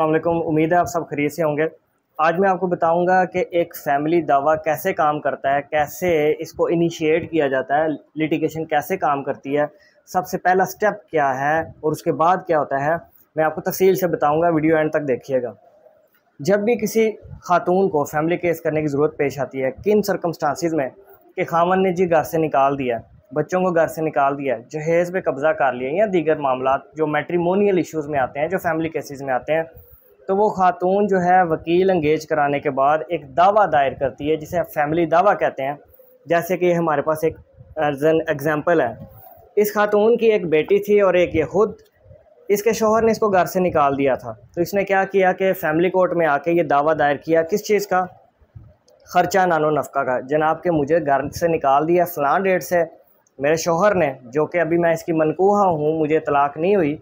अल्लाम उम्मीद है आप सब खरीद से होंगे आज मैं आपको बताऊंगा कि एक फैमिली दावा कैसे काम करता है कैसे इसको इनिशिएट किया जाता है लिटिगेशन कैसे काम करती है सबसे पहला स्टेप क्या है और उसके बाद क्या होता है मैं आपको तफसील से बताऊंगा वीडियो एंड तक देखिएगा जब भी किसी खातून को फैमिली केस करने की ज़रूरत पेश आती है किन सरकमस्टांसिस में कि खामन ने जी घर से निकाल दिया बच्चों को घर से निकाल दिया जहेज़ पे कब्ज़ा कर लिया या दीगर मामला जो मेट्रीमोनियल इश्यूज़ में आते हैं जो फैमिली केसेस में आते हैं तो वो खातून जो है वकील इंगेज कराने के बाद एक दावा दायर करती है जिसे फैमिली दावा कहते हैं जैसे कि हमारे पास एक एज एग्ज़ाम्पल है इस खातून की एक बेटी थी और एक ये खुद इसके शोहर ने इसको घर से निकाल दिया था तो इसने क्या किया कि फैमिली कोर्ट में आके ये दावा दायर किया किस चीज़ का ख़र्चा नानो नफका का जनाब के मुझे घर से निकाल दिया फलान डेट से मेरे शोहर ने जो कि अभी मैं इसकी मनकूहा हूँ मुझे तलाक नहीं हुई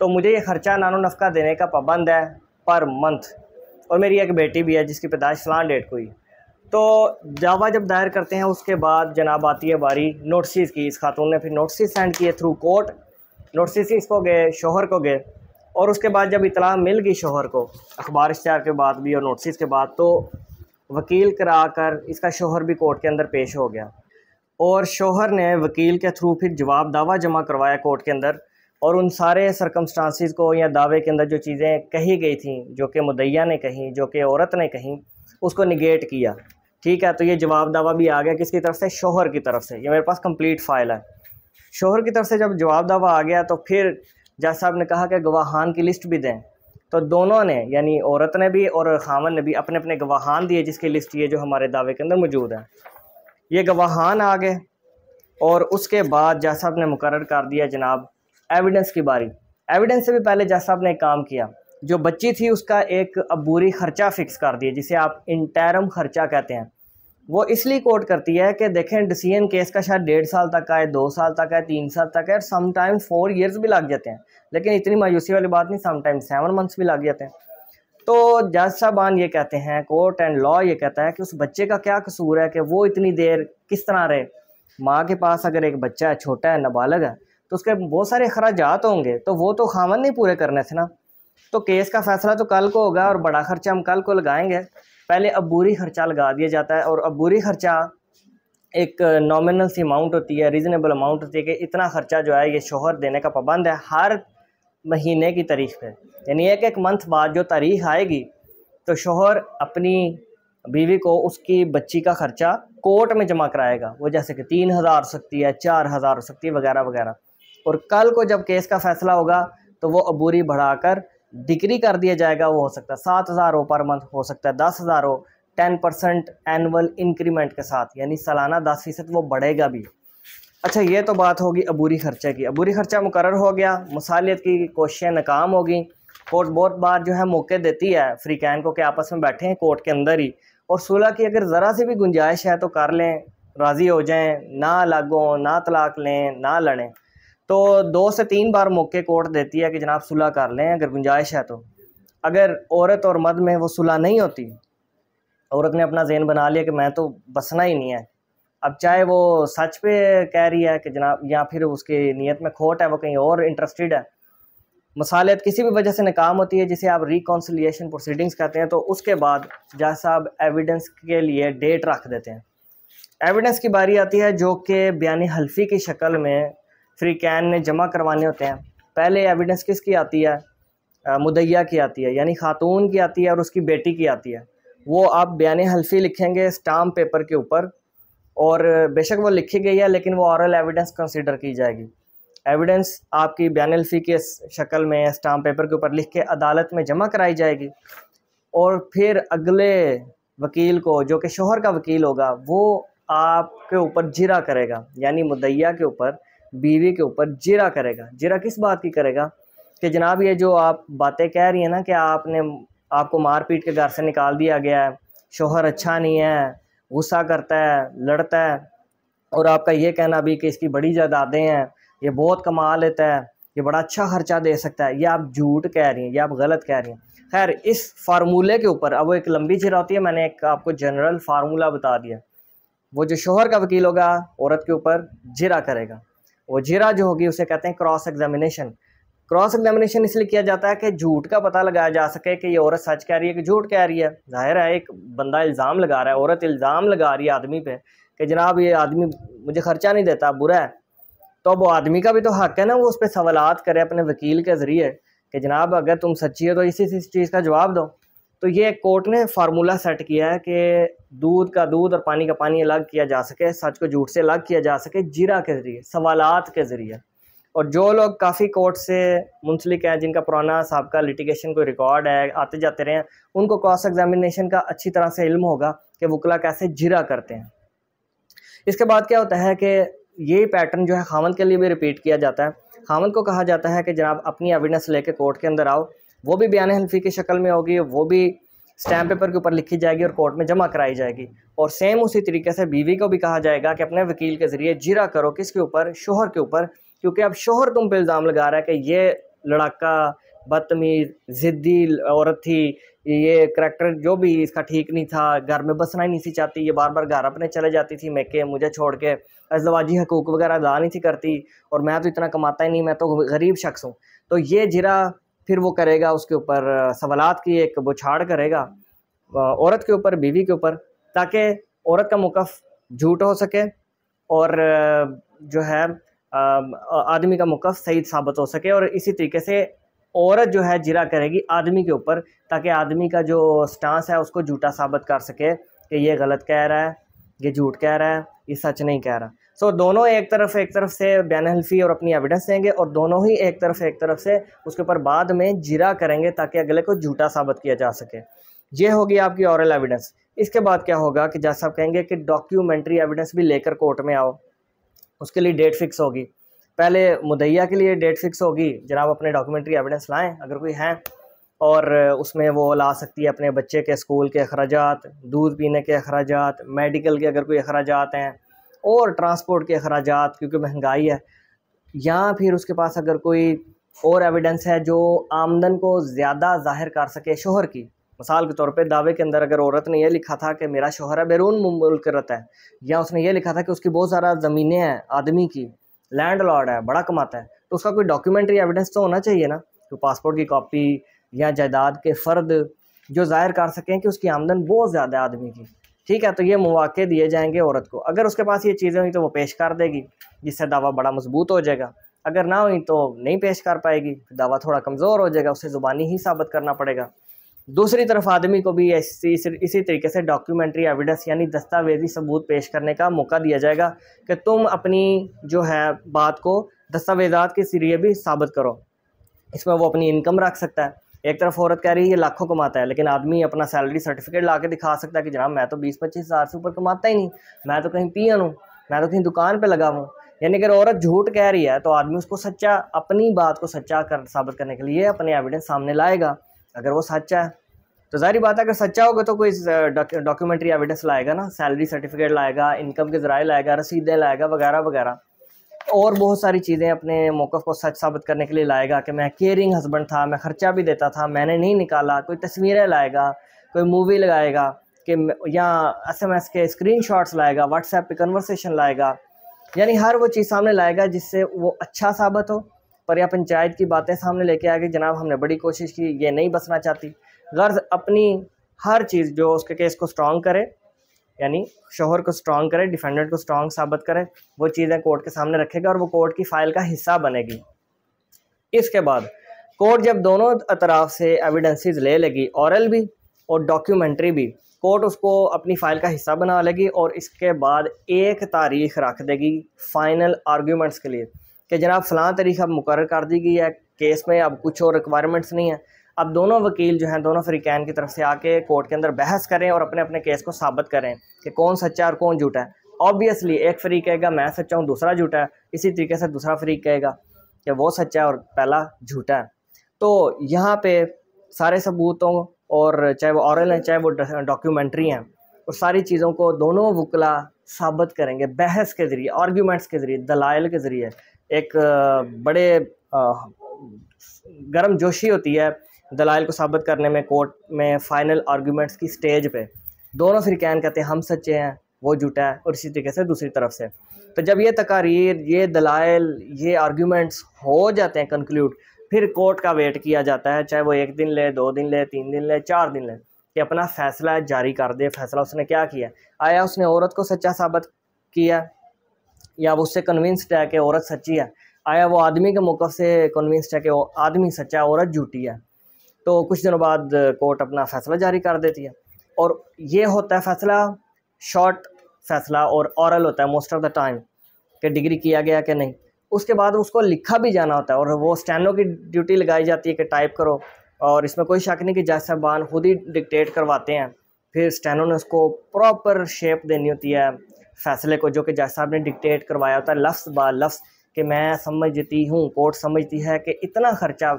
तो मुझे ये ख़र्चा नानो नफका देने का पाबंद है पर मंथ और मेरी एक बेटी भी है जिसकी पैदाइश फलान डेट को ही तो दावा जब दायर करते हैं उसके बाद जनाब आती है बारी नोटिस की इस खातून ने फिर नोटिस सेंड किए थ्रू कोर्ट नोटिस इसको गए शोहर को गए और उसके बाद जब इतला मिल गई शोहर को अखबार इश्तार के बाद भी और नोटिस के बाद तो वकील करा कर इसका शोहर भी कोर्ट के अंदर पेश हो गया और शोहर ने वकील के थ्रू फिर जवाब दावा जमा करवाया कोर्ट के अंदर और उन सारे सरकमस्टांसिस को या दावे के अंदर जो चीज़ें कही गई थी जो कि मुदैया ने कही जो कि औरत ने कही उसको निगेट किया ठीक है तो ये जवाब दावा भी आ गया किसकी तरफ से शोहर की तरफ से ये मेरे पास कंप्लीट फाइल है शोहर की तरफ से जब जवाब दावा आ गया तो फिर जज साहब ने कहा कि गवाहान की लिस्ट भी दें तो दोनों ने यानी औरत ने भी और खामन ने भी अपने अपने गवाहान दिए जिसकी लिस्ट ये जो हमारे दावे के अंदर मौजूद है ये गवाहान आ गए और उसके बाद जज साहब ने मुकर कर दिया जनाब एविडेंस की बारी एविडेंस से भी पहले जैसा आपने एक काम किया जो बच्ची थी उसका एक अबूरी खर्चा फिक्स कर दिया जिसे आप इंटरम खर्चा कहते हैं वो इसलिए कोर्ट करती है कि देखें डिसीजन केस का शायद डेढ़ साल तक है दो साल तक है तीन साल तक है और समटाइम फोर इयर्स भी लग जाते हैं लेकिन इतनी मायूसी वाली बात नहीं समटाइम सेवन मंथ्स भी लग जाते हैं तो जज साहबान ये कहते हैं कोर्ट एंड लॉ ये कहता है कि उस बच्चे का क्या कसूर है कि वो इतनी देर किस तरह रहे माँ के पास अगर एक बच्चा है छोटा है नाबालग है तो उसके बहुत सारे अखराज होंगे तो वो तो खामन नहीं पूरे करने थे ना तो केस का फैसला तो कल को होगा और बड़ा खर्चा हम कल को लगाएंगे पहले अबूरी खर्चा लगा दिया जाता है और अबूरी खर्चा एक नॉमिनल सी अमाउंट होती है रीज़नेबल अमाउंट होती है कि इतना खर्चा जो है ये शोहर देने का पाबंद है हर महीने की तारीख पे यानी एक एक मंथ बाद जो तारीख आएगी तो शोहर अपनी बीवी को उसकी बच्ची का खर्चा कोर्ट में जमा कराएगा वो जैसे कि तीन हज़ार हो सकती है चार हज़ार हो सकती है वगैरह वगैरह और कल को जब केस का फैसला होगा तो वो अबूरी बढ़ाकर डिग्री कर दिया जाएगा वो हो सकता है सात हज़ार हो पर मंथ हो सकता है दस हज़ार हो टेन परसेंट एनअल इंक्रीमेंट के साथ यानी सालाना दस फीसद वो बढ़ेगा भी अच्छा ये तो बात होगी अबूरी खर्चे की अबूरी खर्चा मुकर हो गया मसालियत की कोशिशें नाकाम होगी कोर्ट बहुत बार जो है मौके देती है फ्रीकैन को कि आपस में बैठे हैं कोर्ट के अंदर ही और सुलह की अगर ज़रा सी भी गुंजाइश है तो कर लें राज़ी हो जाएँ ना लागों ना तलाक लें ना लड़ें तो दो से तीन बार मौके कोर्ट देती है कि जनाब सुलह कर लें अगर गुंजाइश है तो अगर औरत और मर्द में वो सुलह नहीं होती औरत ने अपना जहन बना लिया कि मैं तो बसना ही नहीं है अब चाहे वो सच पे कह रही है कि जनाब या फिर उसकी नीयत में खोट है वो कहीं और इंटरेस्टेड है मसालियत किसी भी वजह से नाकाम होती है जिसे आप रिकॉन्सिलियशन प्रोसीडिंग्स कहते हैं तो उसके बाद जज साहब एविडेंस के लिए डेट रख देते हैं एविडेंस की बारी आती है जो कि बयान हल्फी की शक्ल में फ्री कैन ने जमा करवाने होते हैं पहले एविडेंस किसकी आती है मुदैया की आती है यानी खातून की आती है और उसकी बेटी की आती है वो आप बयान हल्फी लिखेंगे स्टाम्प पेपर के ऊपर और बेशक वो लिखी गई है लेकिन वो औरल एविडेंस कंसिडर की जाएगी एविडेंस आपकी बयान हल्फी के शक्ल में स्टाम्प पेपर के ऊपर लिख के अदालत में जमा कराई जाएगी और फिर अगले वकील को जो कि शोहर का वकील होगा वो आपके ऊपर जिरा करेगा यानी मुदैया के ऊपर बीवी के ऊपर जिरा करेगा जिरा किस बात की करेगा कि जनाब ये जो आप बातें कह रही हैं ना कि आपने आपको मार पीट के घर से निकाल दिया गया है शोहर अच्छा नहीं है गुस्सा करता है लड़ता है और आपका ये कहना भी कि इसकी बड़ी जायदादें हैं ये बहुत कमा लेता है ये बड़ा अच्छा खर्चा दे सकता है ये आप झूठ कह रही हैं ये आप गलत कह रही हैं खैर इस फार्मूले के ऊपर अब वो एक लंबी चिरा होती है मैंने एक आपको जनरल फार्मूला बता दिया वो जो शोहर का वकील होगा औरत के ऊपर जिरा करेगा वो जो होगी उसे कहते हैं क्रॉस एग्जामिनेशन क्रॉस एग्जामिनेशन इसलिए किया जाता है कि झूठ का पता लगाया जा सके कि ये औरत सच कह रही है कि झूठ कह रही है जाहिर है एक बंदा इल्ज़ाम लगा रहा है औरत इल्ज़ाम लगा रही है आदमी पे कि जनाब ये आदमी मुझे ख़र्चा नहीं देता बुरा है तो अब वो आदमी का भी तो हक है ना वो उस पर सवालत करे अपने वकील के ज़रिए कि जनाब अगर तुम सच्ची हो तो इसी इस चीज़ का जवाब दो तो ये कोर्ट ने फार्मूला सेट किया है कि दूध का दूध और पानी का पानी अलग किया जा सके सच को झूठ से अलग किया जा सके जीरा के ज़रिए सवालात के ज़रिए और जो लोग काफ़ी कोर्ट से मुंसलिक हैं जिनका पुराना सबका लिटिगेशन कोई रिकॉर्ड है आते जाते रहे हैं उनको क्रॉस एग्जामिनेशन का अच्छी तरह से इल्म होगा कि वकला कैसे जिरा करते हैं इसके बाद क्या होता है कि ये पैटर्न जो है खामद के लिए भी रिपीट किया जाता है खामद को कहा जाता है कि जनाब अपनी एविडेंस लेके कोर्ट के अंदर आओ वो भी बयान हल्फी की शक्ल में होगी वो भी स्टैम्प पेपर के ऊपर लिखी जाएगी और कोर्ट में जमा कराई जाएगी और सेम उसी तरीके से बीवी को भी कहा जाएगा कि अपने वकील के ज़रिए जिरा करो किसके ऊपर शोहर के ऊपर क्योंकि अब शोहर तुम पे इल्ज़ाम लगा रहा है कि ये लड़ाका बदतमीज ज़िद्दी औरत थी ये करैक्टर जो भी इसका ठीक नहीं था घर में बसना ही नहीं सी चाहती ये बार बार घर अपने चले जाती थी मैके मुझे छोड़ के अजवाजी हकूक वगैरह अदा नहीं थी करती और मैं तो इतना कमाता ही नहीं मैं तो गरीब शख्स हूँ तो ये जिरा फिर वो करेगा उसके ऊपर सवालत की एक बुछाड़ करेगा औरत के ऊपर बीवी के ऊपर ताकि औरत का मौक़ झूठ हो सके और जो है आदमी का मौक़ सही साबित हो सके और इसी तरीके से औरत जो है जिरा करेगी आदमी के ऊपर ताकि आदमी का जो स्टांस है उसको झूठा साबित कर सके कि ये गलत कह रहा है ये झूठ कह रहा है ये सच नहीं कह रहा सो so, दोनों एक तरफ एक तरफ से बयान हल्फी और अपनी एविडेंस देंगे और दोनों ही एक तरफ एक तरफ से उसके ऊपर बाद में जिरा करेंगे ताकि अगले को झूठा साबित किया जा सके ये होगी आपकी औरल एविडेंस इसके बाद क्या होगा कि जैसा आप कहेंगे कि डॉक्यूमेंट्री एविडेंस भी लेकर कोर्ट में आओ उसके लिए डेट फिक्स होगी पहले मुदैया के लिए डेट फिक्स होगी जनाब अपने डॉक्यूमेंट्री एविडेंस लाएँ अगर कोई हैं और उसमें वो ला सकती है अपने बच्चे के स्कूल के अखराज दूध पीने के अखराज मेडिकल के अगर कोई अखराज हैं और ट्रांसपोर्ट के अखराज क्योंकि महंगाई है या फिर उसके पास अगर कोई और एविडेंस है जो आमदन को ज़्यादा जाहिर कर सके शोहर की मिसाल के तौर पे दावे के अंदर अगर औरत ने यह लिखा था कि मेरा शोहर है बैरून मुल्क रहता है या उसने ये लिखा था कि उसकी बहुत सारा ज़मीनें हैं आदमी की लैंड लॉर्ड है बड़ा कमाता है तो उसका कोई डॉक्यूमेंट्री एविडेंस तो होना चाहिए ना तो पासपोर्ट की कॉपी या जायदाद के फ़र्द जो जाहिर कर सकें कि उसकी आमदन बहुत ज़्यादा है आदमी की ठीक है तो ये मौाक़े दिए जाएंगे औरत को अगर उसके पास ये चीज़ें हुई तो वो पेश कर देगी जिससे दावा बड़ा मजबूत हो जाएगा अगर ना हुई तो नहीं पेश कर पाएगी दावा थोड़ा कमज़ोर हो जाएगा उसे ज़ुबानी ही साबित करना पड़ेगा दूसरी तरफ आदमी को भी इसी इसी तरीके से डॉक्यूमेंट्री एविडेंस यानी दस्तावेजी सबूत पेश करने का मौका दिया जाएगा कि तुम अपनी जो है बात को दस्तावेजात के जरिए भी साबित करो इसमें वो अपनी इनकम रख सकता है एक तरफ औरत कह रही है ये लाखों कमाता है लेकिन आदमी अपना सैलरी सर्टिफिकेट ला के दिखा सकता है कि जनाब मैं तो बीस पच्चीस हज़ार से ऊपर कमाता ही नहीं मैं तो कहीं पियन हूँ मैं तो कहीं दुकान पर लगा हूँ यानी अगर औरत झूठ कह रही है तो आदमी उसको सच्चा अपनी बात को सच्चा कर साबित करने के लिए अपने एविडेंस सामने लाएगा अगर वो सच्चा है तो जाहिर बात है अगर सच्चा होगा तो कोई डॉक्यूमेंट्री एविडेंस लाएगा ना सैलरी सर्टिफिकेट लाएगा इनकम के ज़राए लाएगा रसीदें लाएगा वगैरह वगैरह और बहुत सारी चीज़ें अपने मौक़ को सच साबित करने के लिए लाएगा कि मैं केयरिंग हस्बैंड था मैं ख़र्चा भी देता था मैंने नहीं निकाला कोई तस्वीरें लाएगा कोई मूवी लगाएगा कि या एसएमएस के स्क्रीन शॉट्स लाएगा व्हाट्सएप पे कन्वर्सेशन लाएगा यानी हर वो चीज़ सामने लाएगा जिससे वो अच्छा साबित हो पर या पंचायत की बातें सामने लेके आ गई जनाब हमने बड़ी कोशिश की ये नहीं बसना चाहती गर्ज अपनी हर चीज़ जो उसके केस को स्ट्रॉन्ग करे यानी शोहर को स्ट्रॉन्ग करे डिफेंडेंट को स्ट्रांग साबित करे वो चीज़ें कोर्ट के सामने रखेगा और वो कोर्ट की फाइल का हिस्सा बनेगी इसके बाद कोर्ट जब दोनों अतराफ से एविडेंसेस ले लेगी औरल भी और डॉक्यूमेंट्री भी कोर्ट उसको अपनी फ़ाइल का हिस्सा बना लेगी और इसके बाद एक तारीख रख देगी फ़ाइनल आर्ग्यूमेंट्स के लिए कि जनाब फलां तारीख अब मुकर कर दी गई है केस में अब कुछ और रिक्वायरमेंट्स नहीं है अब दोनों वकील जो हैं दोनों फरीकैन की तरफ से आके कोर्ट के अंदर बहस करें और अपने अपने केस को साबित करें कि कौन सच्चा और कौन झूठा है ऑब्वियसली एक फरीक कहेगा मैं सच्चा हूँ दूसरा झूठा है इसी तरीके से दूसरा फरीक कहेगा कि वो सच्चा है और पहला झूठा है तो यहाँ पे सारे सबूतों और चाहे वो औरल हैं चाहे वो डॉक्यूमेंट्री हैं और सारी चीज़ों को दोनों वकला साबित करेंगे बहस के ज़रिए आर्ग्यूमेंट्स के ज़रिए दलाइल के ज़रिए एक बड़े गर्म जोशी होती है दलाइल को साबित करने में कोर्ट में फ़ाइनल आर्गूमेंट्स की स्टेज पे दोनों फिर कहन कहते हैं हम सच्चे हैं वो झूठा है और इसी तरीके से दूसरी तरफ से तो जब ये तकारीर ये दलाइल ये आर्गूमेंट्स हो जाते हैं कंक्लूड फिर कोर्ट का वेट किया जाता है चाहे वो एक दिन ले दो दिन ले तीन दिन ले चार दिन ले कि अपना फ़ैसला जारी कर दे फ़ैसला उसने क्या किया आया उसने औरत को सच्चा साबित किया या वो उससे कन्विंस्ड है कि औरत सच्ची है आया वो आदमी के मौक़ से कन्विंस्ड है कि आदमी सच्चा औरत झूठी है तो कुछ दिनों बाद कोर्ट अपना फ़ैसला जारी कर देती है और ये होता है फ़ैसला शॉर्ट फ़ैसला और औरल होता है मोस्ट ऑफ द टाइम कि डिग्री किया गया कि नहीं उसके बाद उसको लिखा भी जाना होता है और वो स्टैनो की ड्यूटी लगाई जाती है कि टाइप करो और इसमें कोई शक नहीं कि जज साहबान खुद ही डिक्टेट करवाते हैं फिर स्टैनो ने उसको प्रॉपर शेप देनी होती है फ़ैसले को जो कि जज साहब ने डिक्टेट करवाया होता है लफ्स बा लफ्स कि मैं समझती हूँ कोर्ट समझती है कि इतना ख़र्चा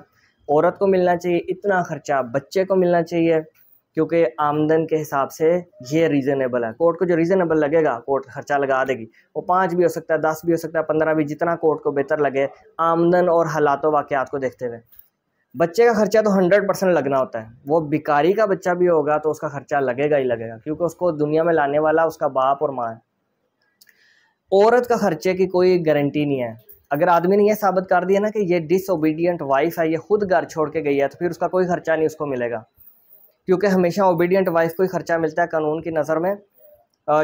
औरत को मिलना चाहिए इतना ख़र्चा बच्चे को मिलना चाहिए क्योंकि आमदन के हिसाब से ये रीज़नेबल है कोर्ट को जो रीज़नेबल लगेगा कोर्ट खर्चा लगा देगी वो पाँच भी हो सकता है दस भी हो सकता है पंद्रह भी जितना कोर्ट को बेहतर लगे आमदन और हालातों वाक़ात को देखते हुए बच्चे का खर्चा तो हंड्रेड परसेंट लगना होता है वो बिकारी का बच्चा भी होगा तो उसका खर्चा लगेगा ही लगेगा क्योंकि उसको दुनिया में लाने वाला उसका बाप और माँ है औरत का खर्चे की कोई गारंटी नहीं है अगर आदमी ने यह साबित कर दिया ना कि ये डिसोबीडियंट वाइफ है ये खुद घर छोड़ के गई है तो फिर उसका कोई खर्चा नहीं उसको मिलेगा क्योंकि हमेशा ओबीडियंट वाइफ को ही खर्चा मिलता है कानून की नज़र में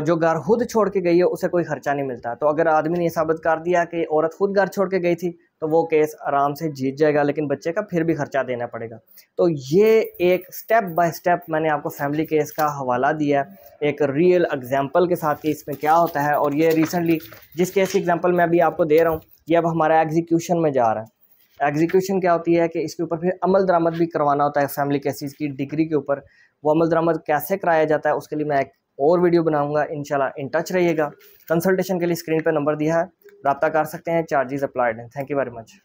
जो घर खुद छोड़ के गई है उसे कोई खर्चा नहीं मिलता तो अगर आदमी ने यह साबित कर दिया कि औरत खुद घर छोड़ के गई थी तो वो केस आराम से जीत जाएगा लेकिन बच्चे का फिर भी खर्चा देना पड़ेगा तो ये एक स्टेप बाय स्टेप मैंने आपको फैमिली केस का हवाला दिया है एक रियल एग्जांपल के साथ कि इसमें क्या होता है और ये रिसेंटली जिस केस की एग्जांपल मैं अभी आपको दे रहा हूँ ये अब हमारा एग्जीक्यूशन में जा रहा है एग्जीक्यूशन क्या होती है कि इसके ऊपर फिर अमल दरामद भी करवाना होता है फैमिली केसेस की डिग्री के ऊपर वो अमल दरामद कैसे कराया जाता है उसके लिए मैं एक और वीडियो बनाऊंगा इन इन टच रहिएगा कंसल्टेशन के लिए स्क्रीन पर नंबर दिया है रबता कर सकते हैं चार्जेस अप्लाइड हैं थैंक यू वेरी मच